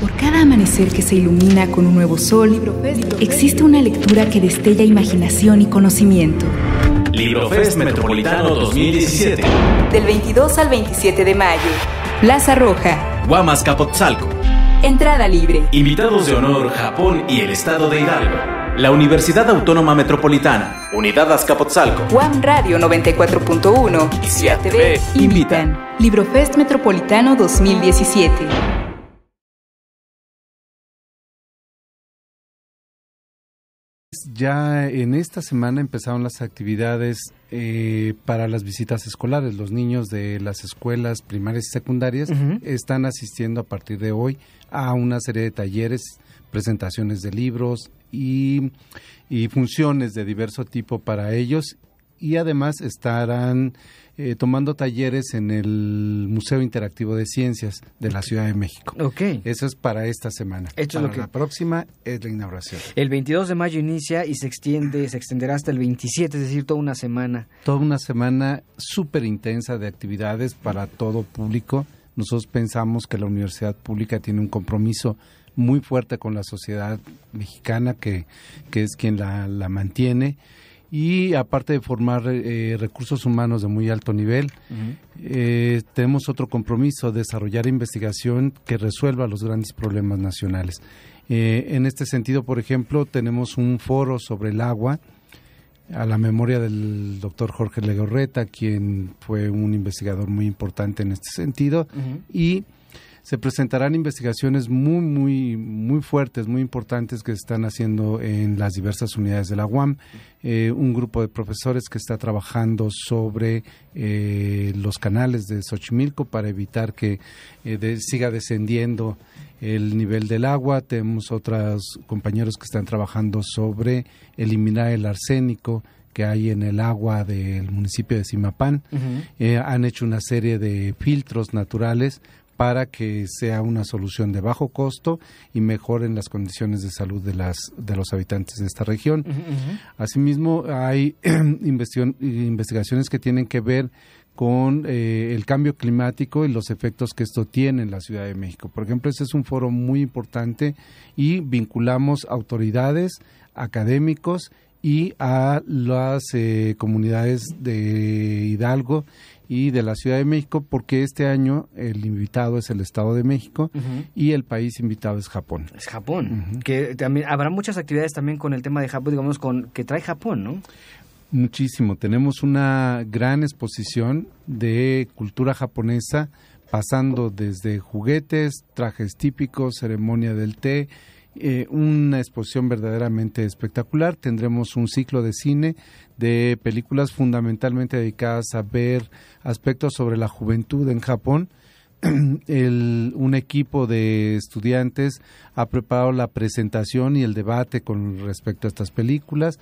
Por cada amanecer que se ilumina con un nuevo sol, existe una lectura que destella imaginación y conocimiento. Librofest Metropolitano 2017. Del 22 al 27 de mayo. Plaza Roja. Guamas Capotzalco. Entrada libre. Invitados de honor Japón y el Estado de Hidalgo. La Universidad Autónoma Metropolitana. Unidad Azcapotzalco. Juan Radio 94.1. Y TV. Invitan. Librofest Metropolitano 2017. ya en esta semana empezaron las actividades eh, para las visitas escolares. Los niños de las escuelas primarias y secundarias están asistiendo a partir de hoy a una serie de talleres, presentaciones de libros y, y funciones de diverso tipo para ellos y además estarán eh, tomando talleres en el Museo Interactivo de Ciencias de la Ciudad de México. Ok. Eso es para esta semana. para La próxima es la inauguración. El 22 de mayo inicia y se extiende, se extenderá hasta el 27, es decir, toda una semana. Toda una semana súper intensa de actividades para todo público. Nosotros pensamos que la universidad pública tiene un compromiso muy fuerte con la sociedad mexicana, que, que es quien la mantiene y aparte de formar eh, recursos humanos de muy alto nivel, eh, tenemos otro compromiso, desarrollar investigación que resuelva los grandes problemas nacionales. Eh, en este sentido, por ejemplo, tenemos un foro sobre el agua a la memoria del doctor Jorge Legorreta, quien fue un investigador muy importante en este sentido, y se presentarán investigaciones muy, muy, muy fuertes, muy importantes que se están haciendo en las diversas unidades de la UAM. Eh, un grupo de profesores que está trabajando sobre eh, los canales de Xochimilco para evitar que eh, siga descendiendo el nivel del agua. Tenemos otros compañeros que están trabajando sobre eliminar el arsénico que hay en el agua del municipio de Simapán. han hecho una serie de filtros naturales para que sea una solución de bajo costo y mejoren las condiciones de salud de las de los habitantes de esta región. Asimismo, hay investigaciones que tienen que ver con eh, el cambio climático y los efectos que esto tiene en la Ciudad de México. Por ejemplo, este es un foro muy importante y vinculamos autoridades, académicos y a las eh, comunidades de Hidalgo y de la Ciudad de México, porque este año el invitado es el Estado de México y el país invitado es Japón. Es Japón, que también habrá muchas actividades también con el tema de Japón, digamos, con que trae Japón, ¿no? Muchísimo. Tenemos una gran exposición de cultura japonesa, pasando desde juguetes, trajes típicos, ceremonia del té, eh, una exposición verdaderamente espectacular. Tendremos un ciclo de cine de películas fundamentalmente dedicadas a ver aspectos sobre la juventud en Japón. un equipo de estudiantes ha preparado la presentación y el debate con respecto a estas películas.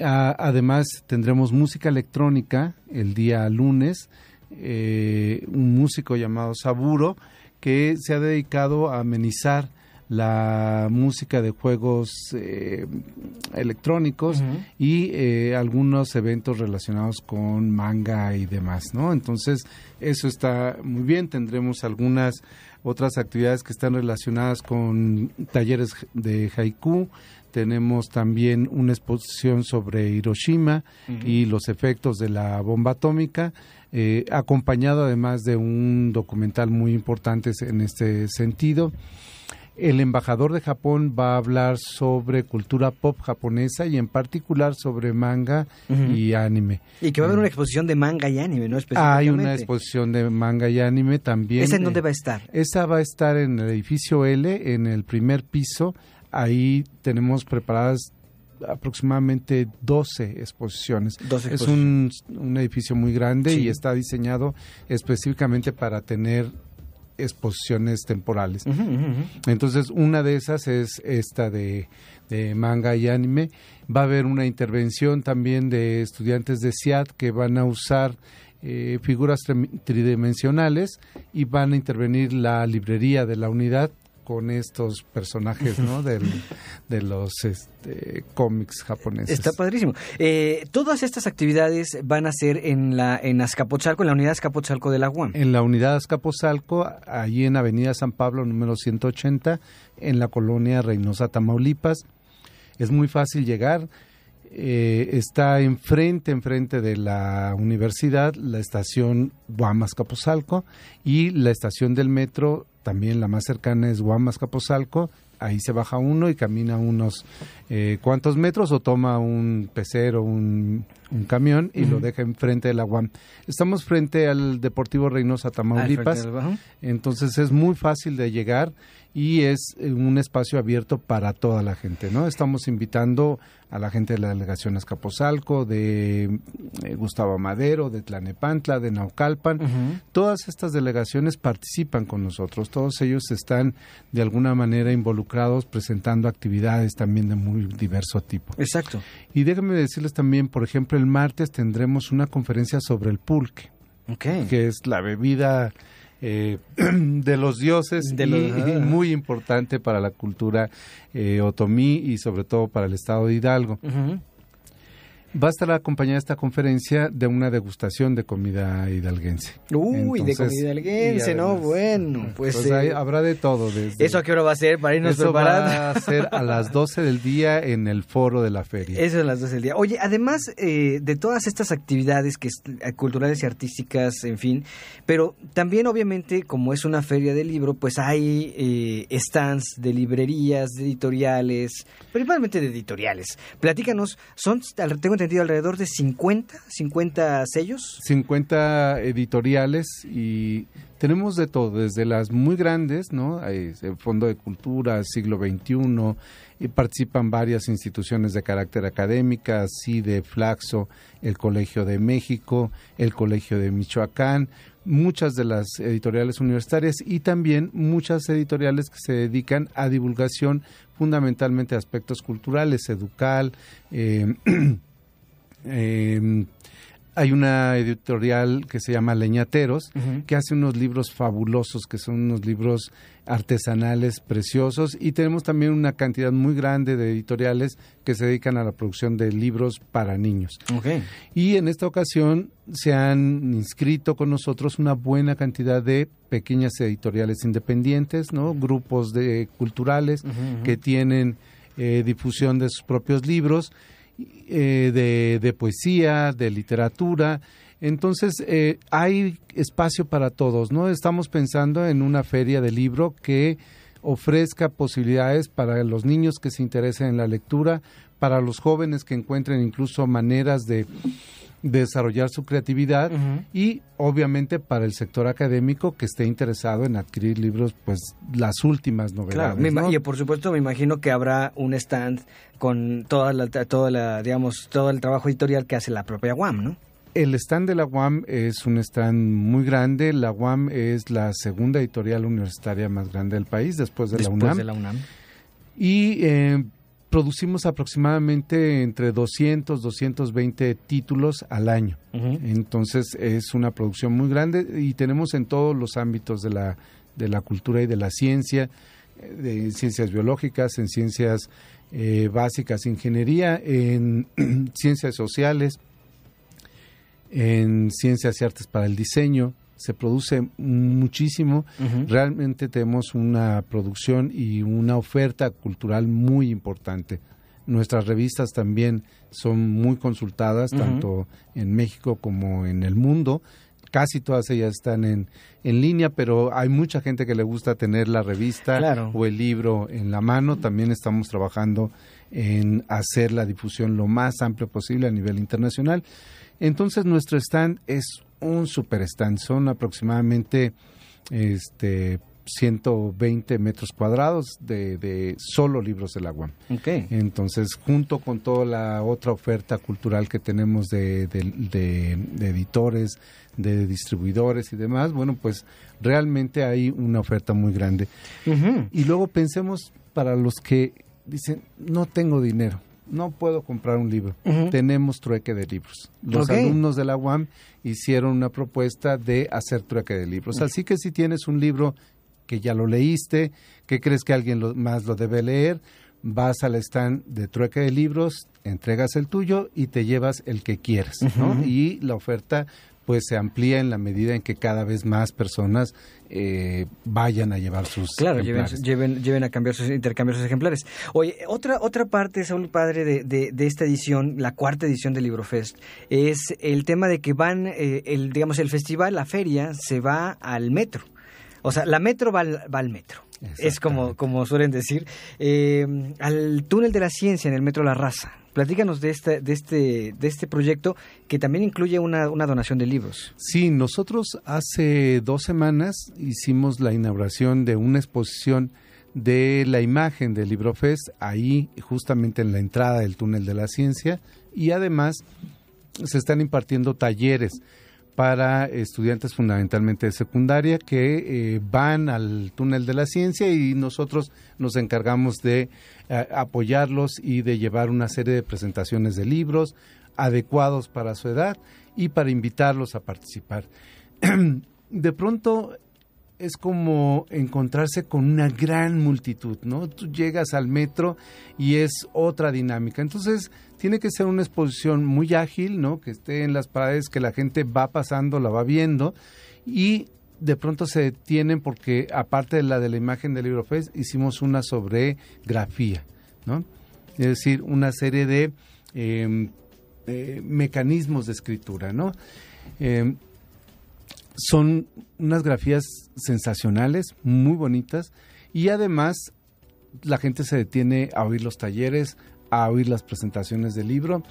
además, tendremos música electrónica el día lunes. Eh, un músico llamado Saburo que se ha dedicado a amenizar la música de juegos eh, electrónicos y eh, algunos eventos relacionados con manga y demás, ¿no? Entonces, eso está muy bien. Tendremos algunas otras actividades que están relacionadas con talleres de haiku. Tenemos también una exposición sobre Hiroshima y los efectos de la bomba atómica, eh, acompañado además de un documental muy importante en este sentido. El embajador de Japón va a hablar sobre cultura pop japonesa y en particular sobre manga y anime. Y que va a haber una mm. exposición de manga y anime, ¿no? Hay una exposición de manga y anime también. ¿Esa en eh, dónde va a estar? Esa va a estar en el edificio L, en el primer piso. Ahí tenemos preparadas aproximadamente 12 exposiciones. 12 es un, edificio muy grande y está diseñado específicamente para tener exposiciones temporales. Entonces, una de esas es esta de, manga y anime. Va a haber una intervención también de estudiantes de SIAD que van a usar eh, figuras tridimensionales y van a intervenir la librería de la unidad con estos personajes, de los este, cómics japoneses. Está padrísimo. Eh, todas estas actividades van a ser en la en Azcapotzalco, en la unidad Azcapotzalco de la UAM. En la unidad Azcapotzalco, ahí en Avenida San Pablo número 180, en la colonia Reynosa, Tamaulipas. Es muy fácil llegar. Eh, está enfrente, enfrente de la universidad, la estación Guamas Azcapotzalco... y la estación del metro también la más cercana es Guamas Capozalco, ahí se baja uno y camina unos eh, cuantos metros o toma un pecero, un, un camión y lo deja enfrente de la UAM. Estamos frente al Deportivo Reynosa ah, Tamaulipas, entonces es muy fácil de llegar y es eh, un espacio abierto para toda la gente, ¿no? Estamos invitando a la gente de la delegación Escaposalco, de eh, Gustavo Madero, de Tlanepantla, de Naucalpan. Todas estas delegaciones participan con nosotros, todos ellos están de alguna manera involucrados presentando actividades también de muy diverso tipo. Exacto. Y déjenme decirles también, por ejemplo, el martes tendremos una conferencia sobre el pulque, que es la bebida eh, de los dioses y, ah. muy importante para la cultura eh, otomí y sobre todo para el estado de Hidalgo va a estar acompañada esta conferencia de una degustación de comida hidalguense. Uy, de comida hidalguense, ¿no? Bueno, pues, pues, pues eh, habrá de todo. ¿Eso a qué hora va a ser para irnos eso va a ser a las 12 del día en el foro de la feria. Eso es a las 12 del día. Oye, además eh, de todas estas actividades que eh, culturales y artísticas, en fin, pero también obviamente como es una feria de libro, pues hay stands de librerías, de editoriales, principalmente de editoriales. Platícanos, son tengo tenido alrededor de 50, 50 sellos. 50 editoriales y tenemos de todo, desde las muy grandes, ¿no? Eh, el Fondo de Cultura, siglo XXI, y participan varias instituciones de carácter académica, así de Flaxo, el Colegio de México, el Colegio de Michoacán, muchas de las editoriales universitarias y también muchas editoriales que se dedican a divulgación fundamentalmente aspectos culturales, educal, eh, Em, hay una editorial que se llama Leñateros, que hace unos libros fabulosos, que son unos libros artesanales preciosos, y tenemos también una cantidad muy grande de editoriales que se dedican a la producción de libros para niños. Y en esta ocasión se han inscrito con nosotros una buena cantidad de pequeñas editoriales independientes, grupos de culturales que tienen eh, difusión de sus propios libros eh, de, poesía, de literatura. Entonces, eh, hay espacio para todos, ¿no? Estamos pensando en una feria de libro que ofrezca posibilidades para los niños que se interesen en la lectura, para los jóvenes que encuentren incluso maneras de desarrollar su creatividad y obviamente para el sector académico que esté interesado en adquirir libros, pues las últimas novedades. Claro, y por supuesto me imagino que habrá un stand con toda la, toda la, digamos, todo el trabajo editorial que hace la propia UAM, ¿no? El stand de la UAM es un stand muy grande. La UAM es la segunda editorial universitaria más grande del país después de, la, UNAM. de la UNAM. Y eh, producimos aproximadamente entre 200, 220 títulos al año. Entonces es una producción muy grande y tenemos en todos los ámbitos de la, de la cultura y de la ciencia, de ciencias biológicas, en ciencias eh, básicas, ingeniería, en ciencias sociales, en ciencias y artes para el diseño, se produce muchísimo. Realmente tenemos una producción y una oferta cultural muy importante. Nuestras revistas también son muy consultadas, tanto en México como en el mundo casi todas ellas están en, en línea, pero hay mucha gente que le gusta tener la revista o el libro en la mano. También estamos trabajando en hacer la difusión lo más amplio posible a nivel internacional. Entonces nuestro stand es un super stand, son aproximadamente este 120 metros cuadrados de, solo libros del agua. Entonces, junto con toda la otra oferta cultural que tenemos de, editores, de distribuidores y demás, bueno, pues realmente hay una oferta muy grande. Y luego pensemos para los que dicen, no tengo dinero, no puedo comprar un libro, tenemos trueque de libros. Los alumnos de la UAM hicieron una propuesta de hacer trueque de libros. Así que si tienes un libro que ya lo leíste, que crees que alguien más lo debe leer, vas al stand de trueque de libros, entregas el tuyo y te llevas el que quieras, ¿no? Y la oferta pues se amplía en la medida en que cada vez más personas eh, vayan a llevar sus claro lleven, lleven, a cambiar sus intercambiar sus ejemplares oye otra otra parte Saúl padre de, de, esta edición la cuarta edición del Librofest es el tema de que van eh, digamos el festival la feria se va al metro o sea la metro va al metro es como, como suelen decir, eh, al túnel de la ciencia en el Metro La Raza. Platícanos de este, de este, de este proyecto que también incluye una, una donación de libros. Sí, nosotros hace dos semanas hicimos la inauguración de una exposición de la imagen del Fest, ahí justamente en la entrada del túnel de la ciencia, y además se están impartiendo talleres para estudiantes fundamentalmente de secundaria que eh, van al túnel de la ciencia y nosotros nos encargamos de eh, apoyarlos y de llevar una serie de presentaciones de libros adecuados para su edad y para invitarlos a participar. de pronto es como encontrarse con una gran multitud, ¿no? Tú llegas al metro y es otra dinámica. Entonces, tiene que ser una exposición muy ágil, ¿no? Que esté en las paredes, que la gente va pasando, la va viendo y de pronto se detienen porque aparte de la de la imagen del libro face hicimos una sobre grafía, ¿no? Es decir, una serie de em, eh, mecanismos de escritura, ¿no? Em, son unas grafías sensacionales, muy bonitas, y además la gente se detiene a oír los talleres, a oír las presentaciones del libro.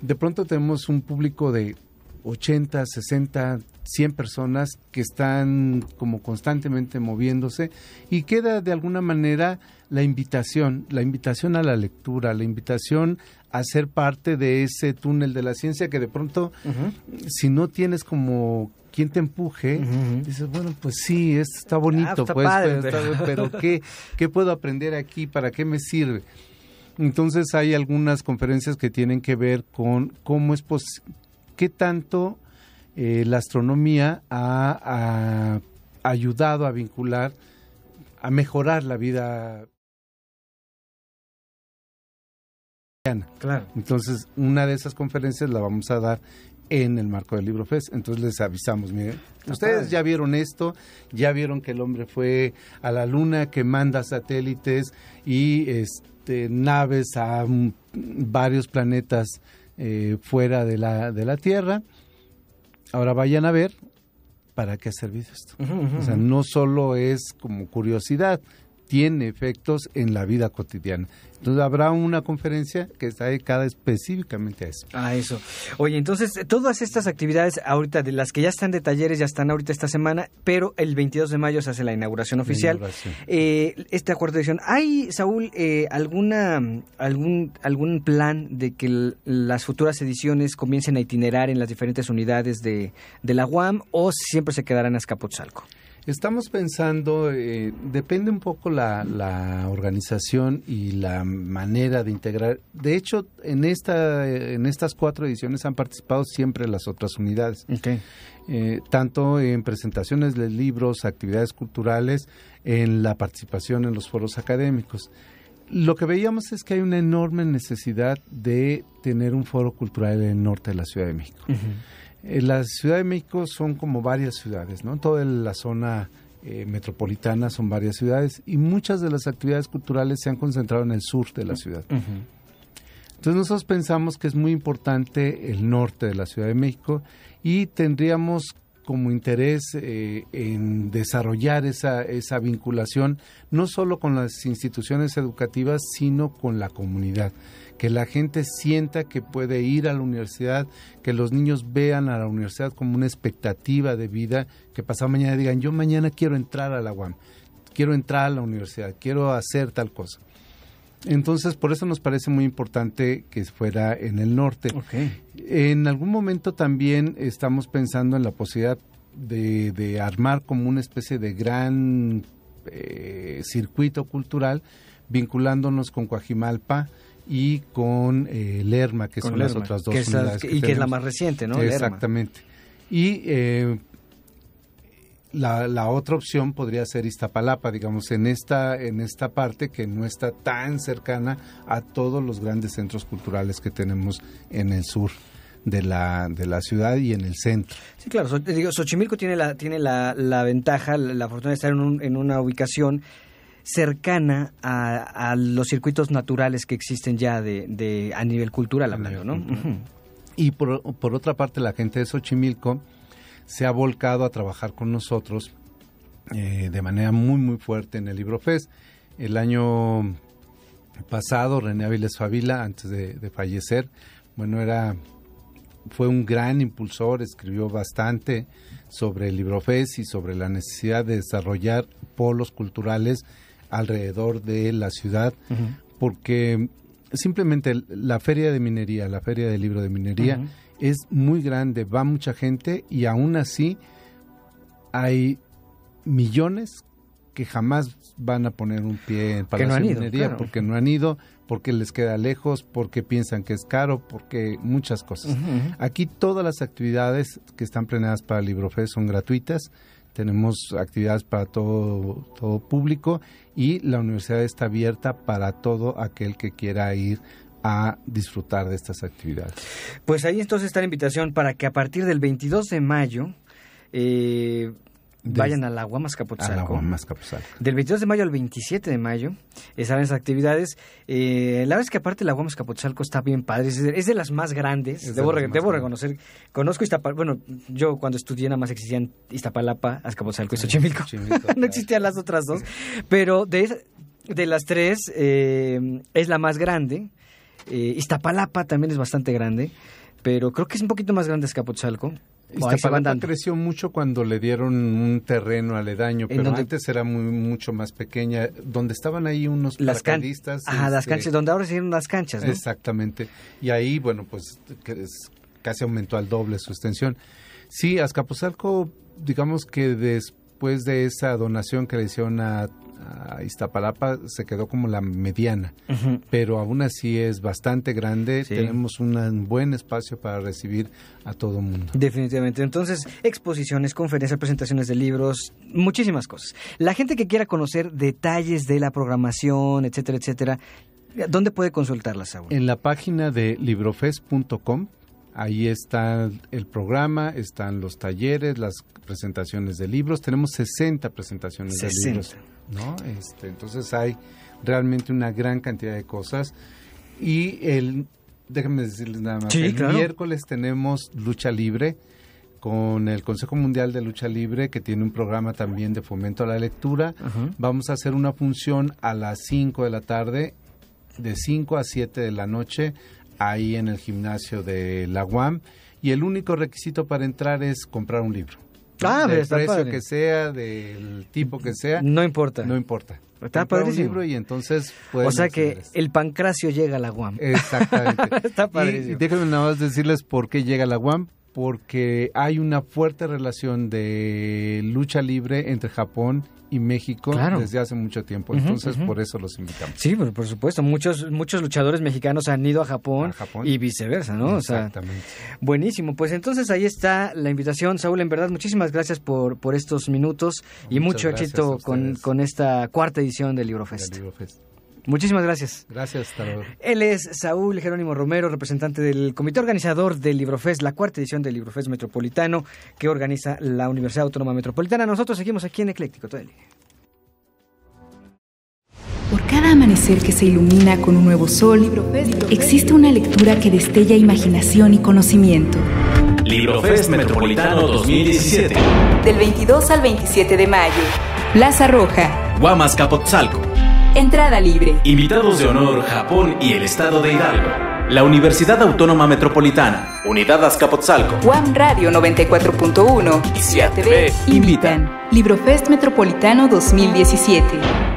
De pronto tenemos un público de 80, 60, 100 personas que están como constantemente moviéndose y queda de alguna manera la invitación, la invitación a la lectura, la invitación a ser parte de ese túnel de la ciencia que de pronto si no tienes como quien te empuje, dices, bueno, pues sí, esto está ah, bonito, pues, pues pero, ¿qué, ¿qué puedo aprender aquí? ¿Para qué me sirve? Entonces hay algunas conferencias que tienen que ver con cómo es posible, qué tanto eh, la astronomía ha, ayudado a vincular, a mejorar la vida Claro. Entonces, una de esas conferencias la vamos a dar en el marco del Libro Fest. Entonces les avisamos, miren, ustedes ya vieron esto, ya vieron que el hombre fue a la luna, que manda satélites y este, naves a mm, varios planetas eh, fuera de la, de la Tierra. Ahora vayan a ver para qué ha servido esto. O sea, no solo es como curiosidad, tiene efectos en la vida cotidiana. Entonces habrá una conferencia que está dedicada específicamente a eso. A eso. Oye, entonces todas estas actividades ahorita de las que ya están de talleres ya están ahorita esta semana, pero el 22 de mayo se hace la inauguración oficial. La inauguración. Eh, esta cuarta edición. ¿Hay, Saúl, eh, alguna algún algún plan de que las futuras ediciones comiencen a itinerar en las diferentes unidades de, de la UAM o siempre se quedarán a Escapotzalco? Estamos pensando, eh, depende un poco la, organización y la manera de integrar. De hecho, en, esta, en estas cuatro ediciones han participado siempre las otras unidades. Eh, tanto en presentaciones de libros, actividades culturales, en la participación en los foros académicos. Lo que veíamos es que hay una enorme necesidad de tener un foro cultural en el norte de la Ciudad de México. Eh, la Ciudad de México son como varias ciudades, ¿no? Toda la zona eh, metropolitana son varias ciudades y muchas de las actividades culturales se han concentrado en el sur de la ciudad. Entonces nosotros pensamos que es muy importante el norte de la Ciudad de México y tendríamos que como interés eh, en desarrollar esa, esa vinculación, no solo con las instituciones educativas, sino con la comunidad. Que la gente sienta que puede ir a la universidad, que los niños vean a la universidad como una expectativa de vida, que pasado mañana digan, yo mañana quiero entrar a la UAM, quiero entrar a la universidad, quiero hacer tal cosa. Entonces, por eso nos parece muy importante que fuera en el norte. Okay. En algún momento también estamos pensando en la posibilidad de, armar como una especie de gran eh, circuito cultural vinculándonos con Coajimalpa y con eh, Lerma, que son las otras dos Y que es la más reciente, ¿no? Exactamente. Y eh, la, otra opción podría ser Iztapalapa, digamos, en esta, en esta parte que no está tan cercana a todos los grandes centros culturales que tenemos en el sur. De la, de la ciudad y en el centro. Sí, claro. Xochimilco tiene la, tiene la, ventaja, la, fortuna de estar en, en una ubicación cercana a, los circuitos naturales que existen ya de, a nivel cultural hablando, ¿no? Y por, por, otra parte, la gente de Xochimilco se ha volcado a trabajar con nosotros eh, de manera muy muy fuerte en el Libro El año pasado, René Áviles Favila, antes de, fallecer, bueno, era fue un gran impulsor, escribió bastante sobre el Librofes y sobre la necesidad de desarrollar polos culturales alrededor de la ciudad, porque simplemente la feria de minería, la feria del libro de minería, es muy grande, va mucha gente y aún así hay millones que jamás van a poner un pie en Palacio porque no han ido, porque les queda lejos, porque piensan que es caro, porque muchas cosas. Aquí todas las actividades que están planeadas para Librofe son gratuitas. Tenemos actividades para todo, todo público y la universidad está abierta para todo aquel que quiera ir a disfrutar de estas actividades. Pues ahí entonces está la invitación para que a partir del 22 de mayo eh, vayan a la Guamas Del 22 de mayo al 27 de mayo estarán esas actividades. Eh, la verdad es que aparte la Guamas Capotzalco... está bien padre, es de, las más grandes, debo, reconocer. Conozco Iztapalapa, bueno, yo cuando estudié nada más existían Iztapalapa, Azcapotzalco y ah, Xochimilco. no existían las otras dos, pero de, de las tres eh, es la más grande. Eh, Iztapalapa también es bastante grande, pero creo que es un poquito más grande Escapuzalco. Iztapalapa creció mucho cuando le dieron un terreno aledaño, pero antes era muy, mucho más pequeña, donde estaban ahí unos las las este, canchas, donde ahora se dieron las canchas, ¿no? Exactamente. Y ahí, bueno, pues casi aumentó al doble su extensión. Sí, Azcapotzalco, digamos que después de esa donación que le hicieron a Iztapalapa se quedó como la mediana, pero aún así es bastante grande, tenemos un buen espacio para recibir a todo mundo. Definitivamente, entonces exposiciones, conferencias, presentaciones de libros, muchísimas cosas. La gente que quiera conocer detalles de la programación, etcétera, etcétera, ¿dónde puede consultarlas, En la página de librofest.com Ahí está el programa, están los talleres, las presentaciones de libros. Tenemos 60 presentaciones de libros este, entonces hay realmente una gran cantidad de cosas. Y el, déjenme decirles nada más, el miércoles tenemos lucha libre con el Consejo Mundial de Lucha Libre, que tiene un programa también de fomento a la lectura. Vamos a hacer una función a las 5 de la tarde, de 5 a 7 de la noche, ahí en el gimnasio de la UAM. Y el único requisito para entrar es comprar un libro. Ah, del precio que sea, del tipo que sea. No importa. No importa. Está padrísimo. libro y entonces O sea que el pancracio llega a la UAM. Exactamente. está padrísimo. Y déjenme nada más decirles por qué llega a la UAM porque hay una fuerte relación de lucha libre entre Japón y México desde hace mucho tiempo. Entonces, por eso los invitamos. Sí, por, supuesto. Muchos, muchos luchadores mexicanos han ido a Japón, y viceversa, ¿no? Exactamente. buenísimo. Pues entonces ahí está la invitación. Saúl, en verdad, muchísimas gracias por, por estos minutos y mucho éxito con, con, esta cuarta edición del libro fest. Muchísimas gracias. Gracias, hasta Él es Saúl Jerónimo Romero, representante del comité organizador del Librofest, la cuarta edición del Librofest Metropolitano que organiza la Universidad Autónoma Metropolitana. Nosotros seguimos aquí en Ecléctico, todo Por cada amanecer que se ilumina con un nuevo sol, existe una lectura que destella imaginación y conocimiento. Librofest Metropolitano 2017. Del 22 al 27 de mayo. Plaza Roja. Guamas Capotzalco entrada libre. Invitados de honor, Japón y el estado de Hidalgo. La Universidad Autónoma Metropolitana, Unidad Azcapotzalco, Juan Radio 94.1 y 7tv. invitan. Librofest Metropolitano 2017.